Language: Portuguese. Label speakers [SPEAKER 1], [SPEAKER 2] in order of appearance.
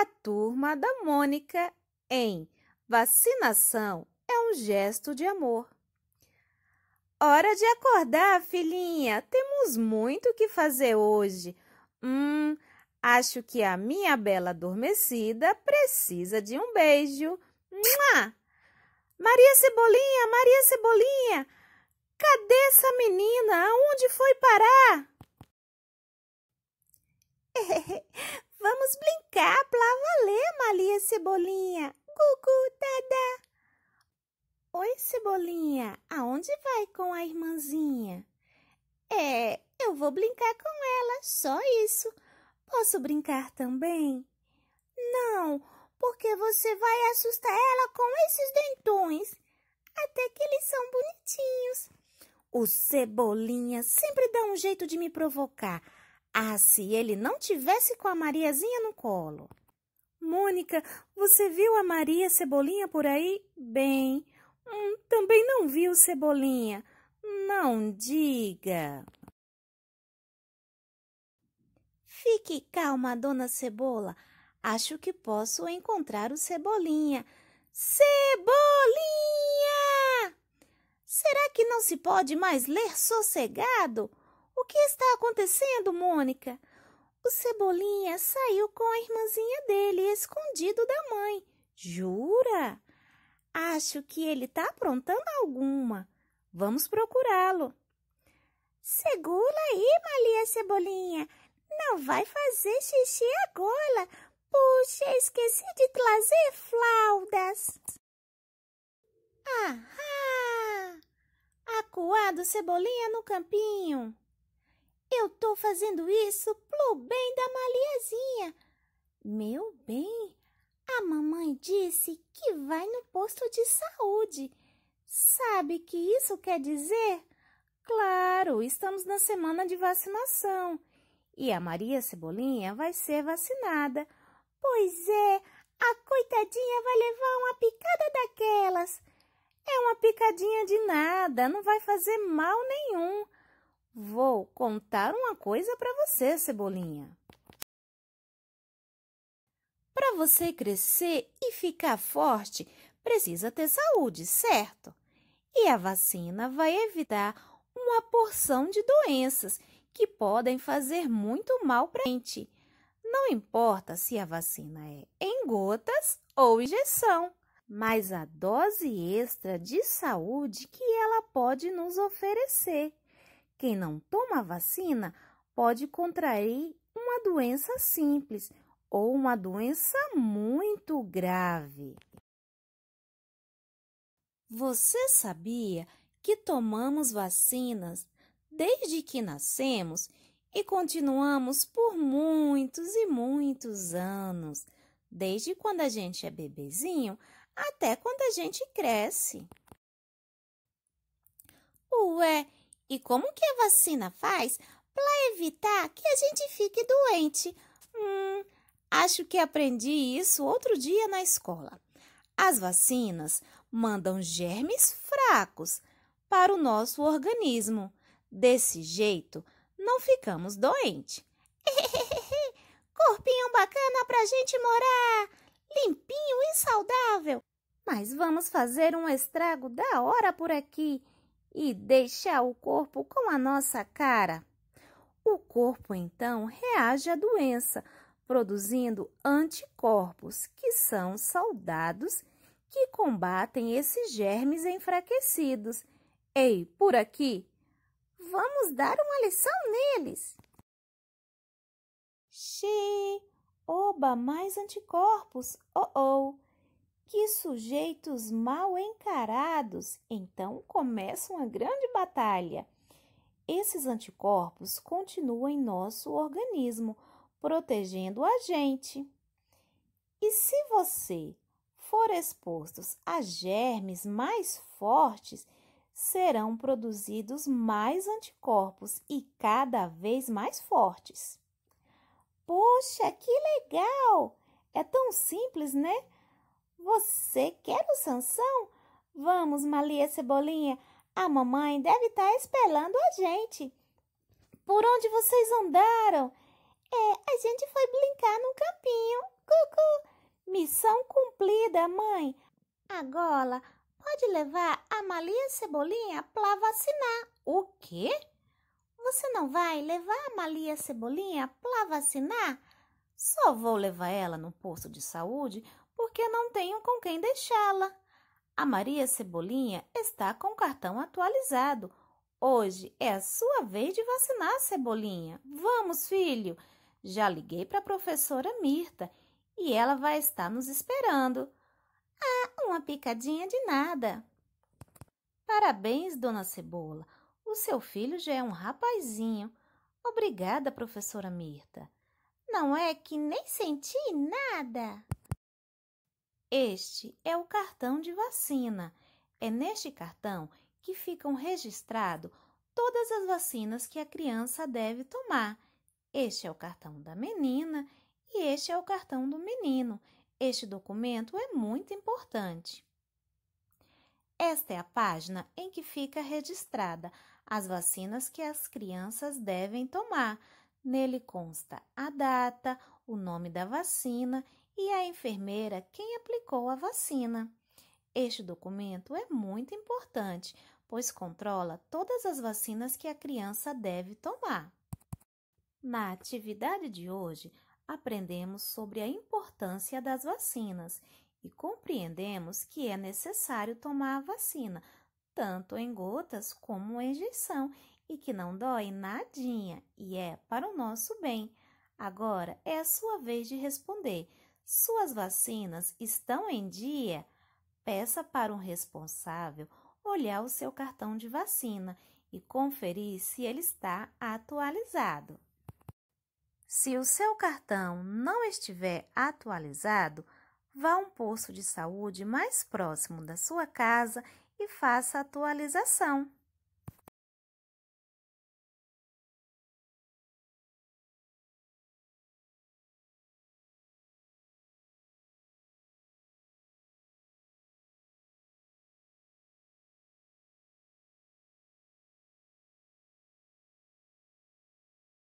[SPEAKER 1] a turma da Mônica em Vacinação é um gesto de amor. Hora de acordar, filhinha! Temos muito o que fazer hoje. Hum, acho que a minha bela adormecida precisa de um beijo. Mua! Maria Cebolinha, Maria Cebolinha! Cadê essa menina? Aonde foi parar? Vamos brincar, Ali a Cebolinha. Gugu, dada. Oi, Cebolinha. Aonde vai com a irmãzinha? É, eu vou brincar com ela, só isso. Posso brincar também? Não, porque você vai assustar ela com esses dentões. Até que eles são bonitinhos. O Cebolinha sempre dá um jeito de me provocar. Ah, se ele não tivesse com a Mariazinha no colo. Mônica, você viu a Maria Cebolinha por aí? Bem, hum, também não viu Cebolinha. Não diga. Fique calma, dona Cebola. Acho que posso encontrar o Cebolinha. Cebolinha! Será que não se pode mais ler sossegado? O que está acontecendo, Mônica? O Cebolinha saiu com a irmãzinha dele, escondido da mãe. Jura? Acho que ele está aprontando alguma. Vamos procurá-lo. Segura aí, Maria Cebolinha. Não vai fazer xixi agora. Puxa, esqueci de trazer flaudas. Ahá! Acuado Cebolinha no campinho. Eu tô fazendo isso pro bem da Maliazinha. Meu bem, a mamãe disse que vai no posto de saúde. Sabe que isso quer dizer? Claro, estamos na semana de vacinação e a Maria Cebolinha vai ser vacinada. Pois é, a coitadinha vai levar uma picada daquelas. É uma picadinha de nada, não vai fazer mal nenhum. Vou contar uma coisa para você, Cebolinha. Para você crescer e ficar forte, precisa ter saúde, certo? E a vacina vai evitar uma porção de doenças que podem fazer muito mal para a gente. Não importa se a vacina é em gotas ou injeção, mas a dose extra de saúde que ela pode nos oferecer. Quem não toma vacina pode contrair uma doença simples ou uma doença muito grave. Você sabia que tomamos vacinas desde que nascemos e continuamos por muitos e muitos anos, desde quando a gente é bebezinho até quando a gente cresce? Ué, e como que a vacina faz para evitar que a gente fique doente? Hum, acho que aprendi isso outro dia na escola. As vacinas mandam germes fracos para o nosso organismo. Desse jeito, não ficamos doentes. Corpinho bacana a gente morar, limpinho e saudável. Mas vamos fazer um estrago da hora por aqui e deixar o corpo com a nossa cara. O corpo então reage à doença, produzindo anticorpos, que são soldados que combatem esses germes enfraquecidos. Ei, por aqui! Vamos dar uma lição neles! Xiii! Oba, mais anticorpos! Oh, oh! que sujeitos mal encarados então começa uma grande batalha. Esses anticorpos continuam em nosso organismo, protegendo a gente. E se você for exposto a germes mais fortes, serão produzidos mais anticorpos e cada vez mais fortes. Poxa, que legal! É tão simples, né? Você quer o Sansão? Vamos, Malia Cebolinha, a mamãe deve estar tá esperando a gente. Por onde vocês andaram? É, a gente foi brincar no campinho. Cucu! Missão cumprida, mãe. Agora, pode levar a Malia Cebolinha para vacinar. O quê? Você não vai levar a Malia Cebolinha para vacinar? Só vou levar ela no posto de saúde porque não tenho com quem deixá-la. A Maria Cebolinha está com o cartão atualizado. Hoje é a sua vez de vacinar, Cebolinha. Vamos, filho! Já liguei para a professora Mirta e ela vai estar nos esperando. Ah, uma picadinha de nada! Parabéns, dona Cebola. O seu filho já é um rapazinho. Obrigada, professora Mirta. Não é que nem senti nada. Este é o cartão de vacina. É neste cartão que ficam registrados todas as vacinas que a criança deve tomar. Este é o cartão da menina e este é o cartão do menino. Este documento é muito importante. Esta é a página em que fica registrada as vacinas que as crianças devem tomar. Nele consta a data, o nome da vacina e a enfermeira quem aplicou a vacina. Este documento é muito importante, pois controla todas as vacinas que a criança deve tomar. Na atividade de hoje, aprendemos sobre a importância das vacinas e compreendemos que é necessário tomar a vacina, tanto em gotas como em injeção, e que não dói nadinha e é para o nosso bem. Agora é a sua vez de responder. Suas vacinas estão em dia? Peça para um responsável olhar o seu cartão de vacina e conferir se ele está atualizado. Se o seu cartão não estiver atualizado, vá a um posto de saúde mais próximo da sua casa e faça a atualização.